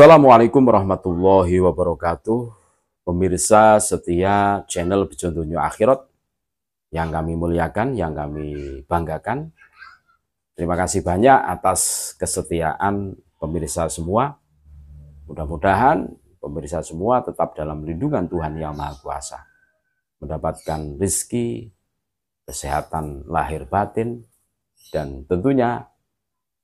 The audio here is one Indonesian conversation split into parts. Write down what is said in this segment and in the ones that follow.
Assalamualaikum warahmatullahi wabarakatuh. Pemirsa setia channel Bejondonyo Akhirat yang kami muliakan, yang kami banggakan. Terima kasih banyak atas kesetiaan pemirsa semua. Mudah-mudahan pemirsa semua tetap dalam lindungan Tuhan Yang Maha Kuasa. Mendapatkan rizki, kesehatan lahir batin, dan tentunya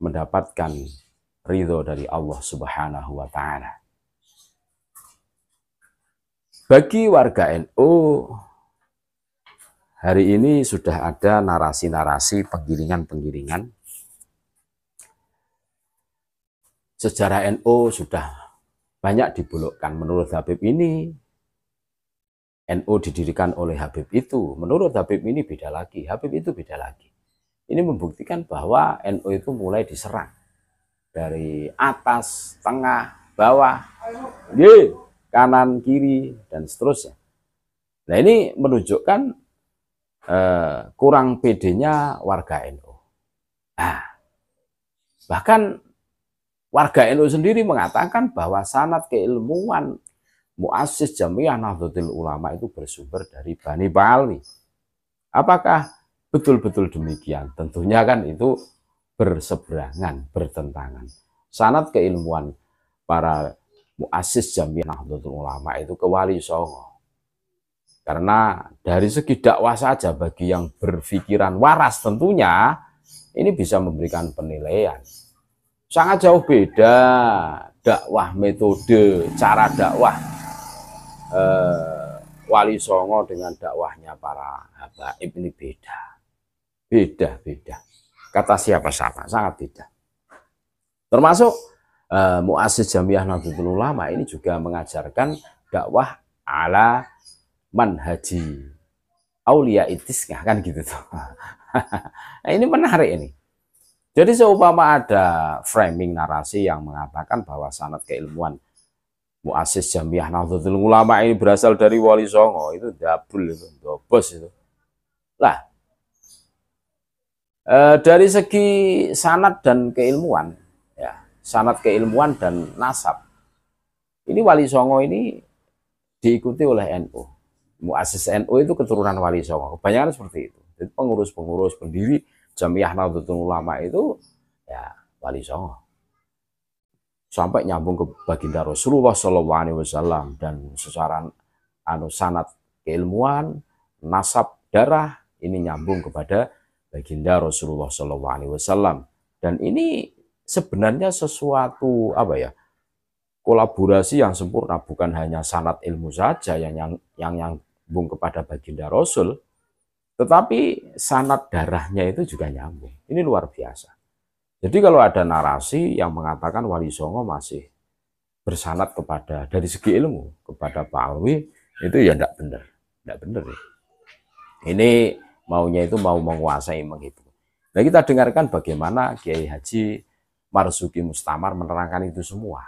mendapatkan ridho dari Allah Subhanahu wa taala. Bagi warga NU hari ini sudah ada narasi-narasi penggiringan-penggiringan sejarah NU sudah banyak dibulukkan menurut Habib ini NU didirikan oleh Habib itu menurut Habib ini beda lagi Habib itu beda lagi ini membuktikan bahwa NU itu mulai diserang dari atas, tengah, bawah, ye, kanan, kiri, dan seterusnya. Nah ini menunjukkan eh, kurang pd warga NU. Nah, bahkan warga NU sendiri mengatakan bahwa sanat keilmuan muasis Jamiah Nahdlatul Ulama itu bersumber dari Bani bali Apakah betul-betul demikian? Tentunya kan itu berseberangan, bertentangan. Sanat keilmuan para muasis Jamiah Nahdlatul Ulama itu ke Wali Songo. Karena dari segi dakwah saja bagi yang berpikiran waras tentunya ini bisa memberikan penilaian. Sangat jauh beda dakwah metode, cara dakwah eh, Wali Songo dengan dakwahnya para habaib ini beda. Beda-beda. Kata siapa siapa sangat tidak Termasuk eh, Mu'asis Jamiah Nahdlatul Ulama ini juga mengajarkan dakwah ala manhaji aulia itisnya kan gitu tuh. nah, ini menarik ini. Jadi seumpama ada framing narasi yang mengatakan bahwa sanat keilmuan Muasis Jamiah Nahdlatul Ulama ini berasal dari Wali Songo itu double itu, dobos itu. Lah, E, dari segi sanat dan keilmuan, ya, sanat keilmuan dan nasab, ini Wali Songo ini diikuti oleh NU. Muasis NU itu keturunan Wali Songo. Kebanyakan seperti itu. Jadi pengurus-pengurus pendiri Jamiah Nahdlatul Ulama itu ya Wali Songo sampai nyambung ke baginda Rasulullah saw dan secara anu sanat keilmuan nasab darah ini nyambung kepada baginda Rasulullah SAW Wasallam dan ini sebenarnya sesuatu apa ya kolaborasi yang sempurna bukan hanya sanat ilmu saja yang yang yang nyambung kepada baginda Rasul tetapi sanat darahnya itu juga nyambung ini luar biasa jadi kalau ada narasi yang mengatakan Wali Songo masih bersanat kepada dari segi ilmu kepada Pak Alwi itu ya tidak benar tidak benar ya. ini maunya itu mau menguasai menghibur. Nah kita dengarkan bagaimana Kiai Haji Marzuki Mustamar menerangkan itu semua.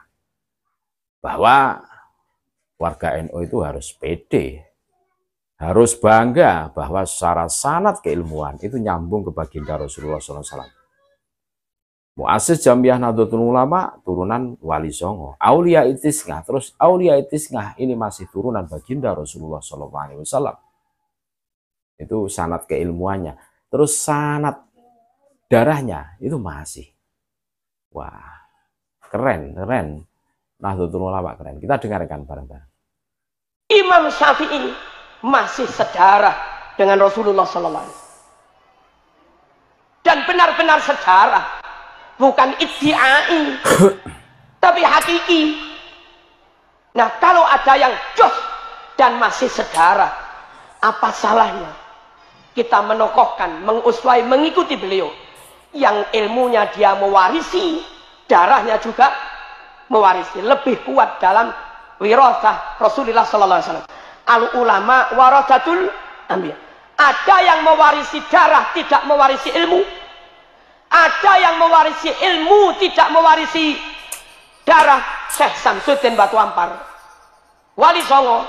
Bahwa warga NU NO itu harus pede, harus bangga bahwa secara sanat keilmuan itu nyambung ke baginda Rasulullah SAW. Muasis Jamiah Nadotun Ulama turunan Wali Songo. Aulia Itisngah terus Aulia Itisngah ini masih turunan baginda Rasulullah SAW. Itu sanat keilmuannya. Terus sanat darahnya itu masih. Wah, keren, keren. Nahdlatul Ulama keren. Kita dengarkan bareng-bareng. Imam Syafi'i masih sedarah dengan Rasulullah SAW Dan benar-benar sejarah, bukan iddiai, tapi hakiki. Nah, kalau ada yang jos dan masih sedarah, apa salahnya? kita menokohkan, menguswai, mengikuti beliau. Yang ilmunya dia mewarisi, darahnya juga mewarisi. Lebih kuat dalam wirasah Rasulullah Sallallahu Alaihi Wasallam. Al ulama warasatul ambil. Ada yang mewarisi darah, tidak mewarisi ilmu. Ada yang mewarisi ilmu, tidak mewarisi darah. Syekh Samsudin Batu Ampar. Wali Songo,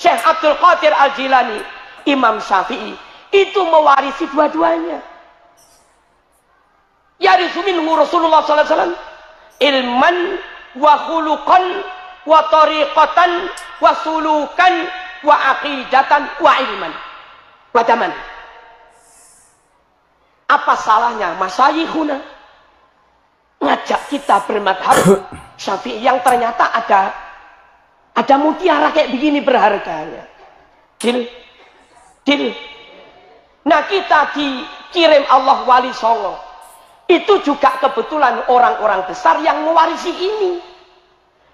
Syekh Abdul Qadir Al-Jilani, Imam Syafi'i, itu mewarisi dua-duanya. Yarisu minhu Rasulullah sallallahu alaihi wasallam ilman wa khuluqan wa tariqatan wa sulukan wa aqidatan wa ilman. Wadaman. Apa salahnya masayikhuna ngajak kita bermadhab syafi'i yang ternyata ada ada mutiara kayak begini berharganya. Dil, dil, Nah kita dikirim Allah wali songo. Itu juga kebetulan orang-orang besar yang mewarisi ini.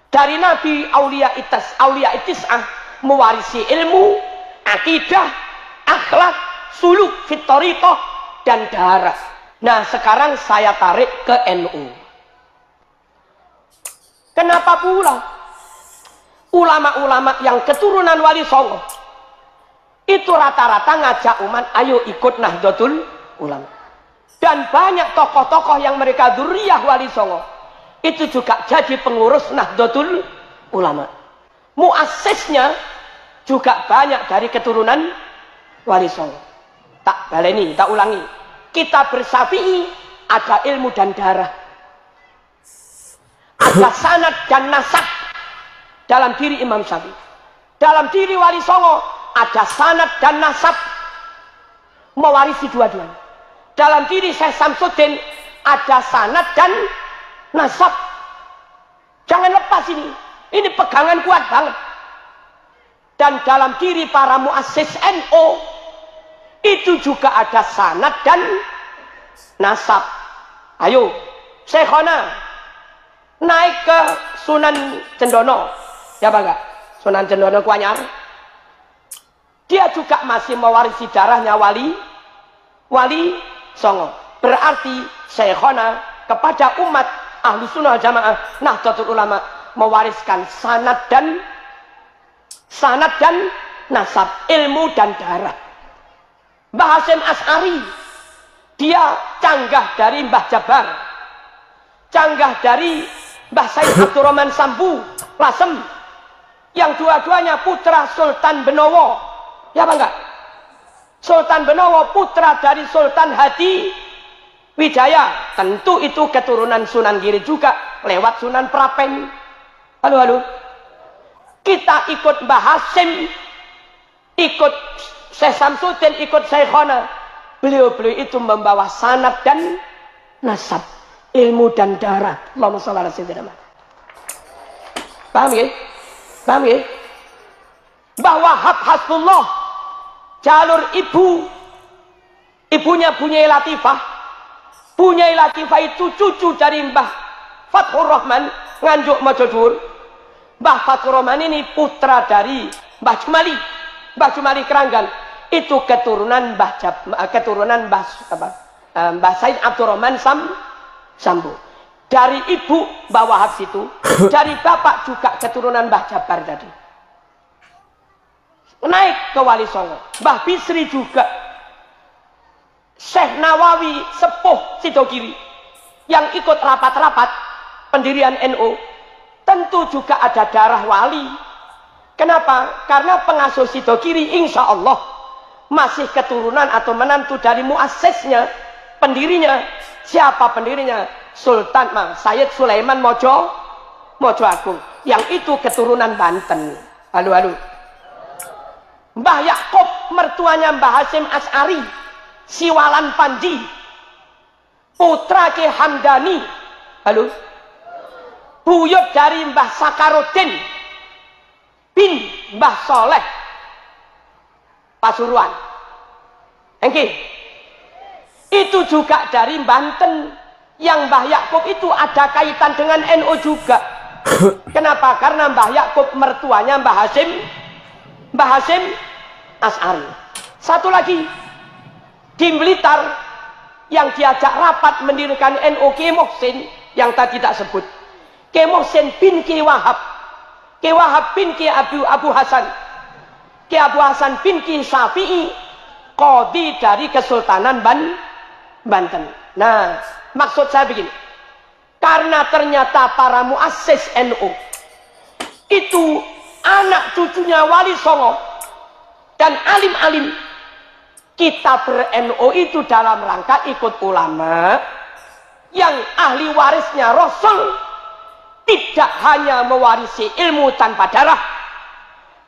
Dari Nabi Aulia Itas, Aulia ah, mewarisi ilmu, akidah, akhlak, suluk, fitoritoh, dan darah. Nah sekarang saya tarik ke NU. Kenapa pula ulama-ulama yang keturunan wali songo itu rata-rata ngajak umat ayo ikut Nahdlatul Ulama dan banyak tokoh-tokoh yang mereka duriah wali songo itu juga jadi pengurus Nahdlatul Ulama muasisnya juga banyak dari keturunan wali songo tak baleni, tak ulangi kita bersafi'i ada ilmu dan darah ada sanad dan nasab dalam diri Imam Syafi'i dalam diri wali songo ada sanat dan nasab mewarisi dua-duanya. Dalam diri saya Samsudin ada sanat dan nasab. Jangan lepas ini. Ini pegangan kuat banget. Dan dalam diri para muassis NO itu juga ada sanat dan nasab. Ayo, saya Syekhona naik ke Sunan Cendono. Ya bangga? Sunan Cendono Kuanyar. Dia juga masih mewarisi darahnya wali wali songo. Berarti syekhona kepada umat ahlu sunnah jamaah nahdlatul ulama mewariskan sanad dan sanad dan nasab ilmu dan darah. Mbah Hasim As'ari dia canggah dari Mbah Jabar canggah dari Mbah Said Abdurrahman Sambu Lasem yang dua-duanya putra Sultan Benowo Ya apa enggak? Sultan Benowo putra dari Sultan Hadi Wijaya. Tentu itu keturunan Sunan Giri juga lewat Sunan Prapen. Halo halo. Kita ikut Mbah Hasim, ikut Syekh Samsudin, ikut Syekhona. Beliau-beliau itu membawa sanat dan nasab, ilmu dan darah. Allahumma shalli ala sayyidina Paham ya? Paham ya? Bahwa hab hasbullah jalur ibu ibunya punya Latifah punya Latifah itu cucu dari Mbah Fathur Rahman Nganjuk Majodur Mbah Fathur Rahman ini putra dari Mbah Jumali Mbah Jumali Keranggan itu keturunan Mbah Jab, eh, keturunan Mbah apa, eh, Mbah Said Abdurrahman Sam Sambu dari ibu bawah Wahab situ dari bapak juga keturunan Mbah Jabar tadi naik ke Wali Songo Mbah Bisri juga Syekh Nawawi sepuh Sidogiri yang ikut rapat-rapat pendirian NU NO, tentu juga ada darah wali kenapa? karena pengasuh Sidogiri insya Allah masih keturunan atau menantu dari muassisnya pendirinya siapa pendirinya? Sultan Mang Sayyid Sulaiman Mojo Mojo Agung yang itu keturunan Banten halo halo Mbah Yakob mertuanya Mbah Hasim As'ari Siwalan Panji putra Ki Hamdani halo buyut dari Mbah Sakarudin bin Mbah Soleh Pasuruan Engki itu juga dari Banten yang Mbah Yakub itu ada kaitan dengan NU NO juga Kenapa? Karena Mbah Yakub mertuanya Mbah Hasim Mbah Hasim As'ari. Satu lagi, tim Blitar yang diajak rapat mendirikan NU Kiai yang tadi tak sebut. Kiai bin Ki Wahab. Ki Wahab bin Ki Abu, Abu Hasan. Ki Abu Hasan bin Ki Syafi'i. Kodi dari Kesultanan Ban Banten. Nah, maksud saya begini. Karena ternyata para muassis NU itu anak cucunya Wali Songo dan alim-alim kita ber no itu dalam rangka ikut ulama yang ahli warisnya Rasul tidak hanya mewarisi ilmu tanpa darah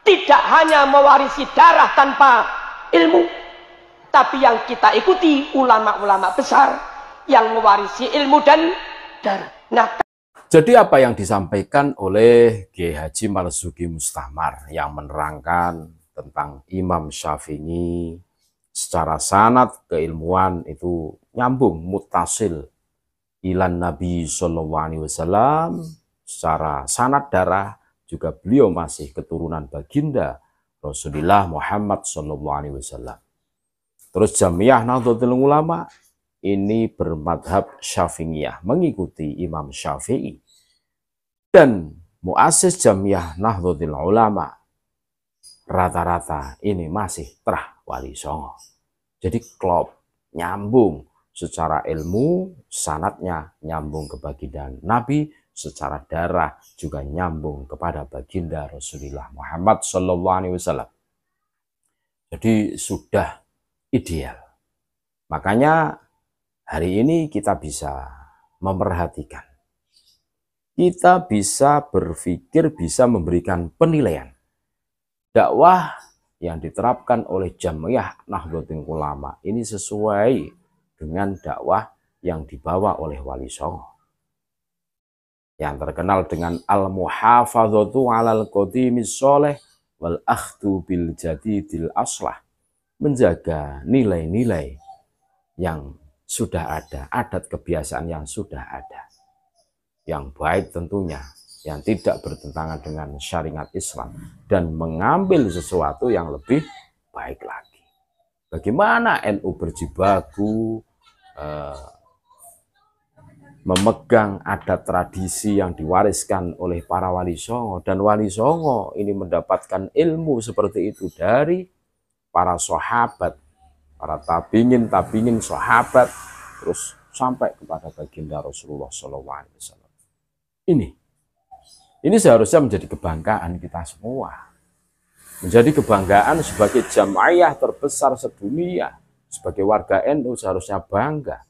tidak hanya mewarisi darah tanpa ilmu tapi yang kita ikuti ulama-ulama besar yang mewarisi ilmu dan darah nah jadi apa yang disampaikan oleh G. Haji Mustamar yang menerangkan tentang Imam Syafi'i secara sanat keilmuan itu nyambung mutasil ilan Nabi Shallallahu Alaihi Wasallam secara sanat darah juga beliau masih keturunan baginda Rasulullah Muhammad Shallallahu Alaihi Wasallam. Terus Jamiah Nahdlatul Ulama ini bermadhab Syafi'iyah mengikuti Imam Syafi'i dan muasis Jamiah Nahdlatul Ulama rata-rata ini masih terah wali songo. Jadi klop, nyambung secara ilmu, sanatnya nyambung ke baginda Nabi, secara darah juga nyambung kepada baginda Rasulullah Muhammad SAW. Jadi sudah ideal. Makanya hari ini kita bisa memperhatikan. Kita bisa berpikir bisa memberikan penilaian dakwah yang diterapkan oleh Jamiah Nahdlatul Ulama ini sesuai dengan dakwah yang dibawa oleh Wali Songo yang terkenal dengan al-muhafadzatu 'alal qadimis soleh wal akhdu bil jadidil aslah menjaga nilai-nilai yang sudah ada, adat kebiasaan yang sudah ada. Yang baik tentunya yang tidak bertentangan dengan syariat Islam dan mengambil sesuatu yang lebih baik lagi. Bagaimana NU berjibaku eh, memegang adat tradisi yang diwariskan oleh para wali songo dan wali songo ini mendapatkan ilmu seperti itu dari para sahabat, para tabingin tabingin sahabat terus sampai kepada baginda Rasulullah SAW. Ini ini seharusnya menjadi kebanggaan kita semua. Menjadi kebanggaan sebagai jamaah terbesar sedunia, sebagai warga NU seharusnya bangga.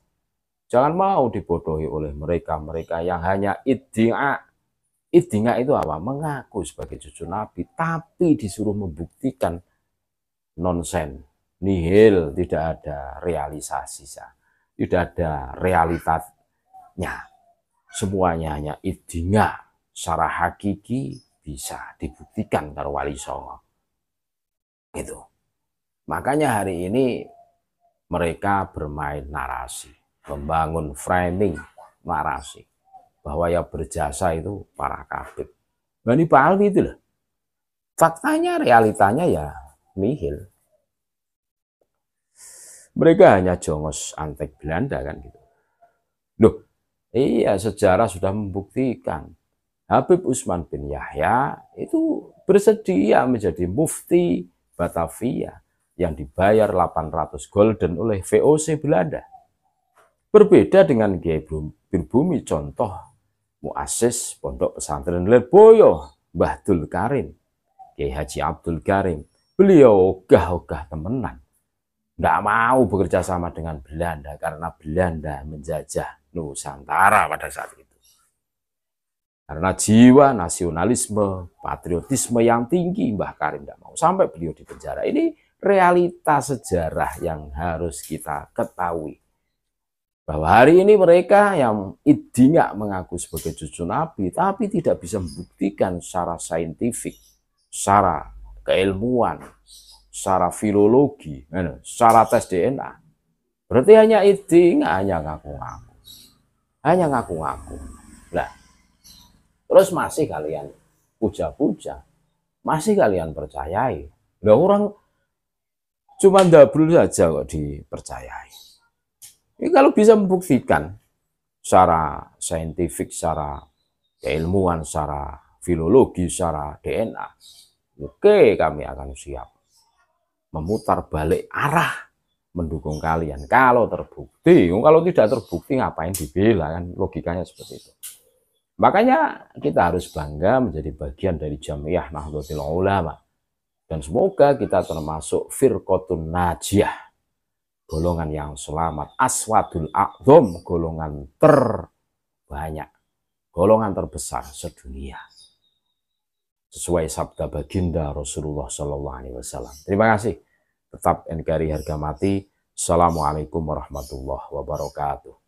Jangan mau dibodohi oleh mereka-mereka yang hanya iddia. Iddia itu apa? Mengaku sebagai cucu Nabi, tapi disuruh membuktikan nonsen, nihil, tidak ada realisasi, tidak ada realitasnya. Semuanya hanya iddia secara hakiki bisa dibuktikan kalau wali songo. Gitu. Makanya hari ini mereka bermain narasi, membangun framing narasi bahwa yang berjasa itu para kapit, nah, ini Pak Alwi itu loh. Faktanya, realitanya ya nihil. Mereka hanya jongos antek Belanda kan gitu. Loh, iya sejarah sudah membuktikan Habib Usman bin Yahya itu bersedia menjadi mufti Batavia yang dibayar 800 golden oleh VOC Belanda. Berbeda dengan Kiai Birbumi contoh muasis Pondok Pesantren Leboyo Mbah Karim, Kiai Haji Abdul Karim. Beliau ogah-ogah temenan. Tidak mau bekerja sama dengan Belanda karena Belanda menjajah Nusantara pada saat itu. Karena jiwa nasionalisme, patriotisme yang tinggi Mbah Karim tidak mau sampai beliau di penjara. Ini realitas sejarah yang harus kita ketahui. Bahwa hari ini mereka yang tidak mengaku sebagai cucu Nabi, tapi tidak bisa membuktikan secara saintifik, secara keilmuan, secara filologi, secara tes DNA. Berarti hanya itu, hanya ngaku-ngaku. Hanya ngaku-ngaku. Terus masih kalian puja-puja. Masih kalian percayai. Nah, orang cuma dabrul saja kok dipercayai. Ini kalau bisa membuktikan secara saintifik, secara keilmuan, secara filologi, secara DNA, oke kami akan siap memutar balik arah mendukung kalian. Kalau terbukti, kalau tidak terbukti ngapain dibela kan logikanya seperti itu. Makanya kita harus bangga menjadi bagian dari Jamiah Nahdlatul Ulama. Dan semoga kita termasuk firqotun najiyah. Golongan yang selamat. Aswadul A'zom. Golongan terbanyak. Golongan terbesar sedunia. Sesuai sabda baginda Rasulullah saw Terima kasih. Tetap NKRI harga mati. Assalamualaikum warahmatullahi wabarakatuh.